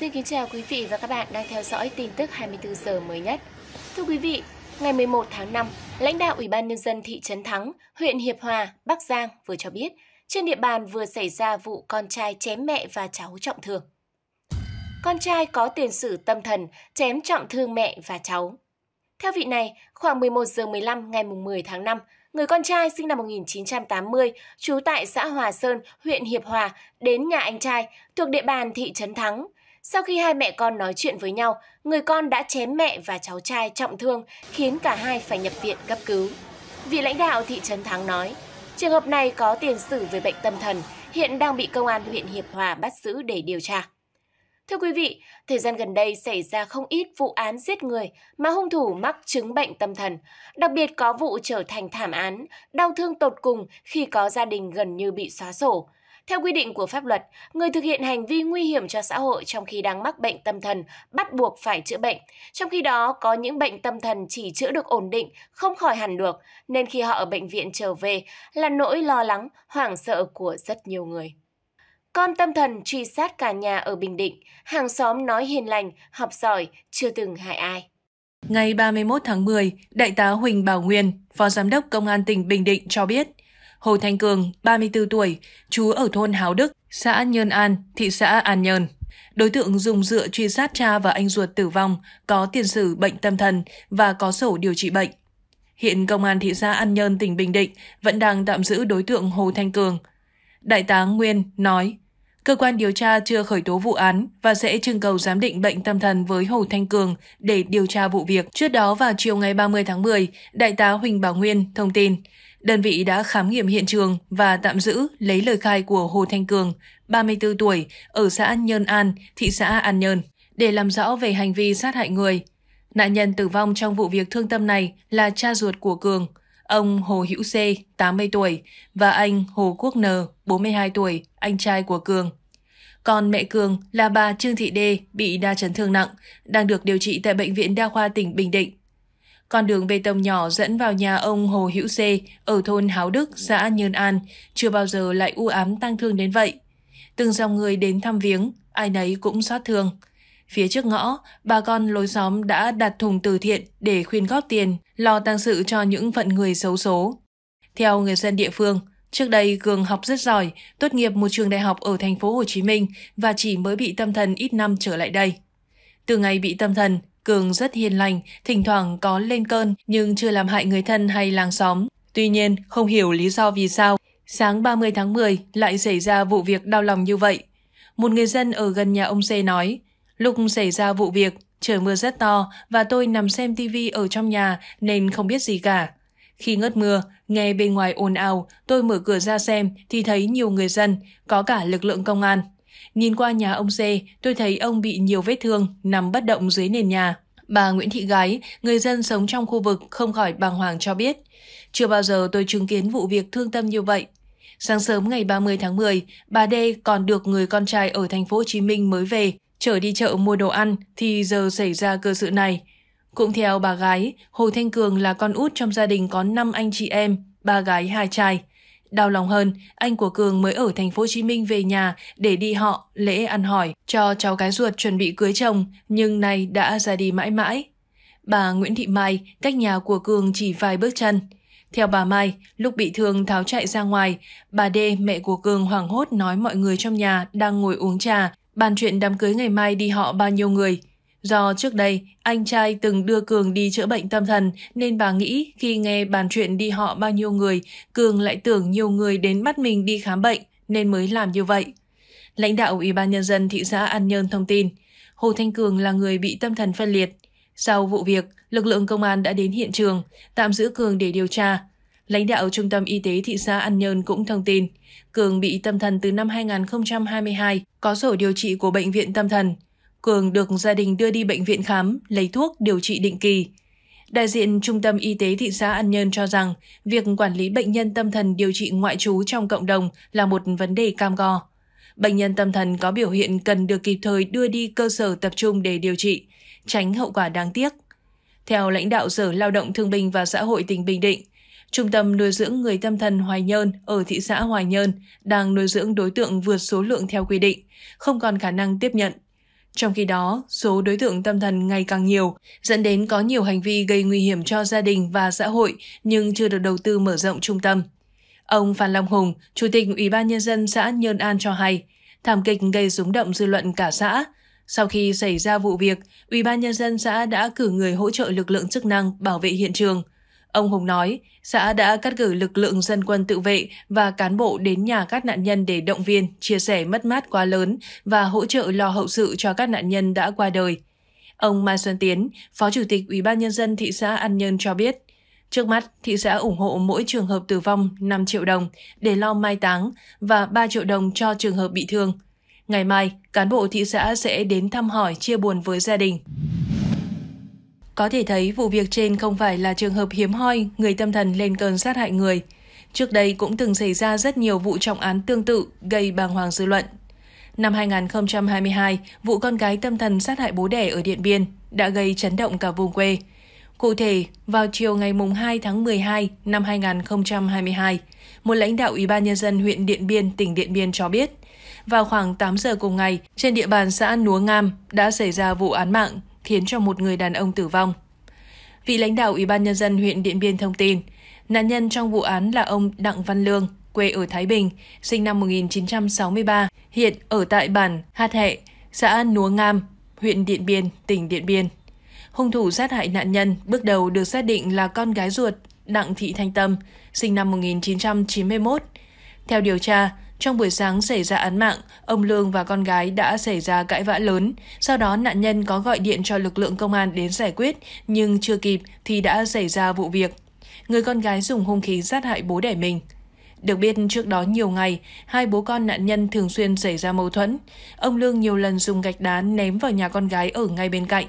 Xin kính chào quý vị và các bạn đang theo dõi tin tức 24 giờ mới nhất. Thưa quý vị, ngày 11 tháng 5, lãnh đạo Ủy ban Nhân dân thị trấn Thắng, huyện Hiệp Hòa, Bắc Giang vừa cho biết, trên địa bàn vừa xảy ra vụ con trai chém mẹ và cháu trọng thương. Con trai có tiền sử tâm thần, chém trọng thương mẹ và cháu. Theo vị này, khoảng 11 giờ 15 ngày 10 tháng 5, người con trai sinh năm 1980, trú tại xã Hòa Sơn, huyện Hiệp Hòa, đến nhà anh trai thuộc địa bàn thị trấn Thắng, sau khi hai mẹ con nói chuyện với nhau, người con đã chém mẹ và cháu trai trọng thương khiến cả hai phải nhập viện cấp cứu. Vị lãnh đạo thị trấn Thắng nói, trường hợp này có tiền sử về bệnh tâm thần, hiện đang bị công an huyện Hiệp Hòa bắt giữ để điều tra. Thưa quý vị, thời gian gần đây xảy ra không ít vụ án giết người mà hung thủ mắc chứng bệnh tâm thần, đặc biệt có vụ trở thành thảm án, đau thương tột cùng khi có gia đình gần như bị xóa sổ. Theo quy định của pháp luật, người thực hiện hành vi nguy hiểm cho xã hội trong khi đang mắc bệnh tâm thần bắt buộc phải chữa bệnh. Trong khi đó, có những bệnh tâm thần chỉ chữa được ổn định, không khỏi hẳn được, nên khi họ ở bệnh viện trở về là nỗi lo lắng, hoảng sợ của rất nhiều người. Con tâm thần truy sát cả nhà ở Bình Định, hàng xóm nói hiền lành, học giỏi, chưa từng hại ai. Ngày 31 tháng 10, Đại tá Huỳnh Bảo Nguyên, Phó Giám đốc Công an tỉnh Bình Định cho biết, Hồ Thanh Cường, 34 tuổi, chú ở thôn Háo Đức, xã Nhơn An, thị xã An Nhơn. Đối tượng dùng dựa truy sát cha và anh ruột tử vong, có tiền sử bệnh tâm thần và có sổ điều trị bệnh. Hiện Công an thị xã An Nhơn, tỉnh Bình Định vẫn đang tạm giữ đối tượng Hồ Thanh Cường. Đại tá Nguyên nói, cơ quan điều tra chưa khởi tố vụ án và sẽ trưng cầu giám định bệnh tâm thần với Hồ Thanh Cường để điều tra vụ việc. Trước đó vào chiều ngày 30 tháng 10, Đại tá Huỳnh Bảo Nguyên thông tin, đơn vị đã khám nghiệm hiện trường và tạm giữ lấy lời khai của Hồ Thanh Cường, 34 tuổi, ở xã Nhơn An, thị xã An Nhơn, để làm rõ về hành vi sát hại người. Nạn nhân tử vong trong vụ việc thương tâm này là cha ruột của Cường, ông Hồ Hữu C, 80 tuổi, và anh Hồ Quốc N, 42 tuổi, anh trai của Cường. Còn mẹ Cường là bà Trương Thị Đê bị đa chấn thương nặng, đang được điều trị tại Bệnh viện Đa khoa tỉnh Bình Định. Con đường bê tông nhỏ dẫn vào nhà ông Hồ Hữu Xê ở thôn Háo Đức, xã Nhơn An chưa bao giờ lại u ám tang thương đến vậy. Từng dòng người đến thăm viếng, ai nấy cũng xót thương. Phía trước ngõ, bà con lối xóm đã đặt thùng từ thiện để khuyên góp tiền, lo tăng sự cho những phận người xấu số. Theo người dân địa phương, Trước đây Cường học rất giỏi, tốt nghiệp một trường đại học ở thành phố Hồ Chí Minh và chỉ mới bị tâm thần ít năm trở lại đây. Từ ngày bị tâm thần, Cường rất hiền lành, thỉnh thoảng có lên cơn nhưng chưa làm hại người thân hay làng xóm. Tuy nhiên, không hiểu lý do vì sao, sáng 30 tháng 10 lại xảy ra vụ việc đau lòng như vậy. Một người dân ở gần nhà ông C nói, lúc xảy ra vụ việc, trời mưa rất to và tôi nằm xem tivi ở trong nhà nên không biết gì cả. Khi ngớt mưa, nghe bên ngoài ồn ào, tôi mở cửa ra xem thì thấy nhiều người dân, có cả lực lượng công an. Nhìn qua nhà ông C, tôi thấy ông bị nhiều vết thương, nằm bất động dưới nền nhà. Bà Nguyễn Thị Gái, người dân sống trong khu vực không khỏi bàng hoàng cho biết. Chưa bao giờ tôi chứng kiến vụ việc thương tâm như vậy. Sáng sớm ngày 30 tháng 10, bà D còn được người con trai ở thành phố Hồ Chí Minh mới về, chở đi chợ mua đồ ăn thì giờ xảy ra cơ sự này. Cũng theo bà gái, Hồ Thanh Cường là con út trong gia đình có 5 anh chị em, ba gái hai trai. Đau lòng hơn, anh của Cường mới ở thành phố Hồ Chí Minh về nhà để đi họ lễ ăn hỏi cho cháu gái ruột chuẩn bị cưới chồng, nhưng nay đã ra đi mãi mãi. Bà Nguyễn Thị Mai cách nhà của Cường chỉ vài bước chân. Theo bà Mai, lúc bị thương tháo chạy ra ngoài, bà đê mẹ của Cường hoảng hốt nói mọi người trong nhà đang ngồi uống trà, bàn chuyện đám cưới ngày mai đi họ bao nhiêu người, Do trước đây, anh trai từng đưa Cường đi chữa bệnh tâm thần nên bà nghĩ khi nghe bàn chuyện đi họ bao nhiêu người, Cường lại tưởng nhiều người đến bắt mình đi khám bệnh nên mới làm như vậy. Lãnh đạo Ủy ban Nhân dân thị xã An Nhơn thông tin, Hồ Thanh Cường là người bị tâm thần phân liệt. Sau vụ việc, lực lượng công an đã đến hiện trường, tạm giữ Cường để điều tra. Lãnh đạo Trung tâm Y tế thị xã An Nhơn cũng thông tin, Cường bị tâm thần từ năm 2022, có sổ điều trị của Bệnh viện Tâm thần. Cường được gia đình đưa đi bệnh viện khám, lấy thuốc điều trị định kỳ. Đại diện Trung tâm Y tế thị xã An Nhơn cho rằng việc quản lý bệnh nhân tâm thần điều trị ngoại trú trong cộng đồng là một vấn đề cam go. Bệnh nhân tâm thần có biểu hiện cần được kịp thời đưa đi cơ sở tập trung để điều trị, tránh hậu quả đáng tiếc. Theo lãnh đạo Sở Lao động Thương binh và Xã hội tỉnh Bình Định, Trung tâm nuôi dưỡng người tâm thần Hoài Nhơn ở thị xã Hoài Nhơn đang nuôi dưỡng đối tượng vượt số lượng theo quy định, không còn khả năng tiếp nhận. Trong khi đó, số đối tượng tâm thần ngày càng nhiều, dẫn đến có nhiều hành vi gây nguy hiểm cho gia đình và xã hội nhưng chưa được đầu tư mở rộng trung tâm. Ông Phan Long Hùng, Chủ tịch Ủy ban Nhân dân xã Nhơn An cho hay, thảm kịch gây rúng động dư luận cả xã. Sau khi xảy ra vụ việc, Ủy ban Nhân dân xã đã cử người hỗ trợ lực lượng chức năng bảo vệ hiện trường – Ông Hùng nói, xã đã cắt cử lực lượng dân quân tự vệ và cán bộ đến nhà các nạn nhân để động viên, chia sẻ mất mát quá lớn và hỗ trợ lo hậu sự cho các nạn nhân đã qua đời. Ông Mai Xuân Tiến, Phó Chủ tịch Ủy ban Nhân dân thị xã An Nhơn cho biết, trước mắt thị xã ủng hộ mỗi trường hợp tử vong 5 triệu đồng để lo mai táng và 3 triệu đồng cho trường hợp bị thương. Ngày mai, cán bộ thị xã sẽ đến thăm hỏi chia buồn với gia đình. Có thể thấy vụ việc trên không phải là trường hợp hiếm hoi người tâm thần lên cơn sát hại người. Trước đây cũng từng xảy ra rất nhiều vụ trọng án tương tự gây bàng hoàng dư luận. Năm 2022, vụ con gái tâm thần sát hại bố đẻ ở Điện Biên đã gây chấn động cả vùng quê. Cụ thể, vào chiều ngày 2 tháng 12 năm 2022, một lãnh đạo Ủy ban Nhân dân huyện Điện Biên, tỉnh Điện Biên cho biết, vào khoảng 8 giờ cùng ngày, trên địa bàn xã Núa Ngam đã xảy ra vụ án mạng khiến cho một người đàn ông tử vong. Vị lãnh đạo Ủy ban Nhân dân huyện Điện Biên thông tin, nạn nhân trong vụ án là ông Đặng Văn Lương, quê ở Thái Bình, sinh năm 1963, hiện ở tại bản Hát Hẹ, xã Núa Ngam, huyện Điện Biên, tỉnh Điện Biên. Hung thủ sát hại nạn nhân bước đầu được xác định là con gái ruột Đặng Thị Thanh Tâm, sinh năm 1991. Theo điều tra, trong buổi sáng xảy ra án mạng, ông Lương và con gái đã xảy ra cãi vã lớn. Sau đó nạn nhân có gọi điện cho lực lượng công an đến giải quyết, nhưng chưa kịp thì đã xảy ra vụ việc. Người con gái dùng hung khí sát hại bố đẻ mình. Được biết trước đó nhiều ngày, hai bố con nạn nhân thường xuyên xảy ra mâu thuẫn. Ông Lương nhiều lần dùng gạch đá ném vào nhà con gái ở ngay bên cạnh.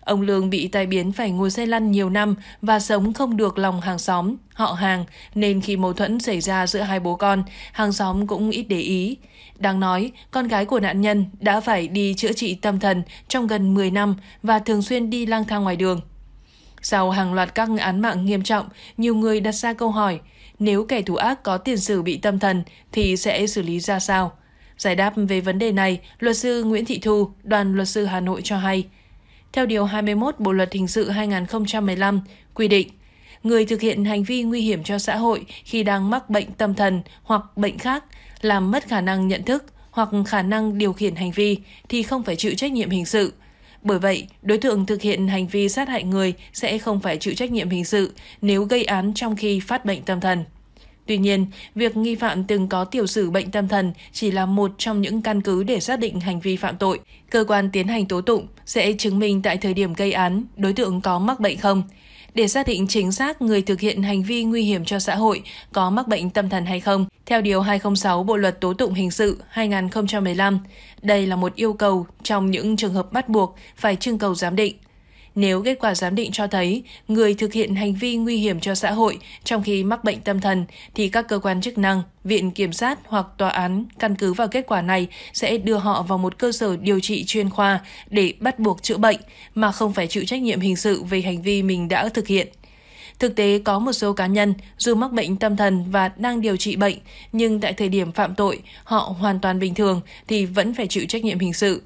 Ông Lương bị tai biến phải ngồi xe lăn nhiều năm và sống không được lòng hàng xóm, họ hàng, nên khi mâu thuẫn xảy ra giữa hai bố con, hàng xóm cũng ít để ý. Đáng nói, con gái của nạn nhân đã phải đi chữa trị tâm thần trong gần 10 năm và thường xuyên đi lang thang ngoài đường. Sau hàng loạt các án mạng nghiêm trọng, nhiều người đặt ra câu hỏi, nếu kẻ thủ ác có tiền sử bị tâm thần thì sẽ xử lý ra sao? Giải đáp về vấn đề này, luật sư Nguyễn Thị Thu, đoàn luật sư Hà Nội cho hay – theo Điều 21 Bộ Luật Hình sự 2015 quy định người thực hiện hành vi nguy hiểm cho xã hội khi đang mắc bệnh tâm thần hoặc bệnh khác, làm mất khả năng nhận thức hoặc khả năng điều khiển hành vi thì không phải chịu trách nhiệm hình sự. Bởi vậy, đối tượng thực hiện hành vi sát hại người sẽ không phải chịu trách nhiệm hình sự nếu gây án trong khi phát bệnh tâm thần. Tuy nhiên, việc nghi phạm từng có tiểu sử bệnh tâm thần chỉ là một trong những căn cứ để xác định hành vi phạm tội. Cơ quan tiến hành tố tụng sẽ chứng minh tại thời điểm gây án đối tượng có mắc bệnh không. Để xác định chính xác người thực hiện hành vi nguy hiểm cho xã hội có mắc bệnh tâm thần hay không, theo Điều 206 Bộ Luật Tố tụng Hình sự 2015, đây là một yêu cầu trong những trường hợp bắt buộc phải trưng cầu giám định nếu kết quả giám định cho thấy người thực hiện hành vi nguy hiểm cho xã hội trong khi mắc bệnh tâm thần thì các cơ quan chức năng, viện kiểm sát hoặc tòa án căn cứ vào kết quả này sẽ đưa họ vào một cơ sở điều trị chuyên khoa để bắt buộc chữa bệnh mà không phải chịu trách nhiệm hình sự về hành vi mình đã thực hiện. Thực tế có một số cá nhân dù mắc bệnh tâm thần và đang điều trị bệnh, nhưng tại thời điểm phạm tội họ hoàn toàn bình thường thì vẫn phải chịu trách nhiệm hình sự.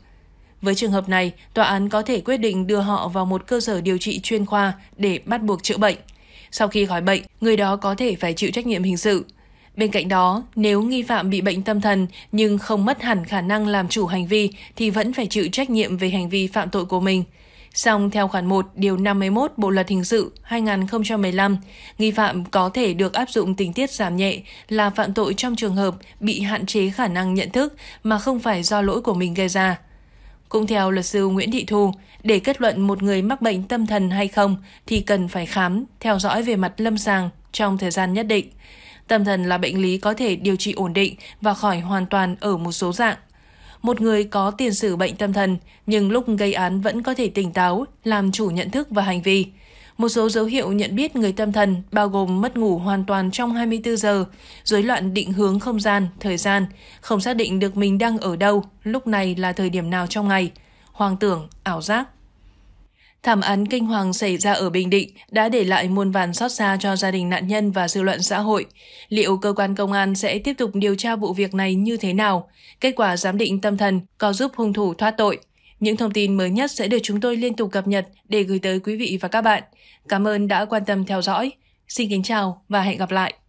Với trường hợp này, tòa án có thể quyết định đưa họ vào một cơ sở điều trị chuyên khoa để bắt buộc chữa bệnh. Sau khi khỏi bệnh, người đó có thể phải chịu trách nhiệm hình sự. Bên cạnh đó, nếu nghi phạm bị bệnh tâm thần nhưng không mất hẳn khả năng làm chủ hành vi thì vẫn phải chịu trách nhiệm về hành vi phạm tội của mình. Song theo khoản 1 điều 51 Bộ luật hình sự 2015, nghi phạm có thể được áp dụng tình tiết giảm nhẹ là phạm tội trong trường hợp bị hạn chế khả năng nhận thức mà không phải do lỗi của mình gây ra. Cũng theo luật sư Nguyễn Thị Thu, để kết luận một người mắc bệnh tâm thần hay không thì cần phải khám, theo dõi về mặt lâm sàng trong thời gian nhất định. Tâm thần là bệnh lý có thể điều trị ổn định và khỏi hoàn toàn ở một số dạng. Một người có tiền sử bệnh tâm thần nhưng lúc gây án vẫn có thể tỉnh táo, làm chủ nhận thức và hành vi. Một số dấu hiệu nhận biết người tâm thần bao gồm mất ngủ hoàn toàn trong 24 giờ, rối loạn định hướng không gian, thời gian, không xác định được mình đang ở đâu, lúc này là thời điểm nào trong ngày, hoang tưởng, ảo giác. Thảm án kinh hoàng xảy ra ở Bình Định đã để lại muôn vàn xót xa cho gia đình nạn nhân và dư luận xã hội. Liệu cơ quan công an sẽ tiếp tục điều tra vụ việc này như thế nào? Kết quả giám định tâm thần có giúp hung thủ thoát tội? Những thông tin mới nhất sẽ được chúng tôi liên tục cập nhật để gửi tới quý vị và các bạn. Cảm ơn đã quan tâm theo dõi. Xin kính chào và hẹn gặp lại.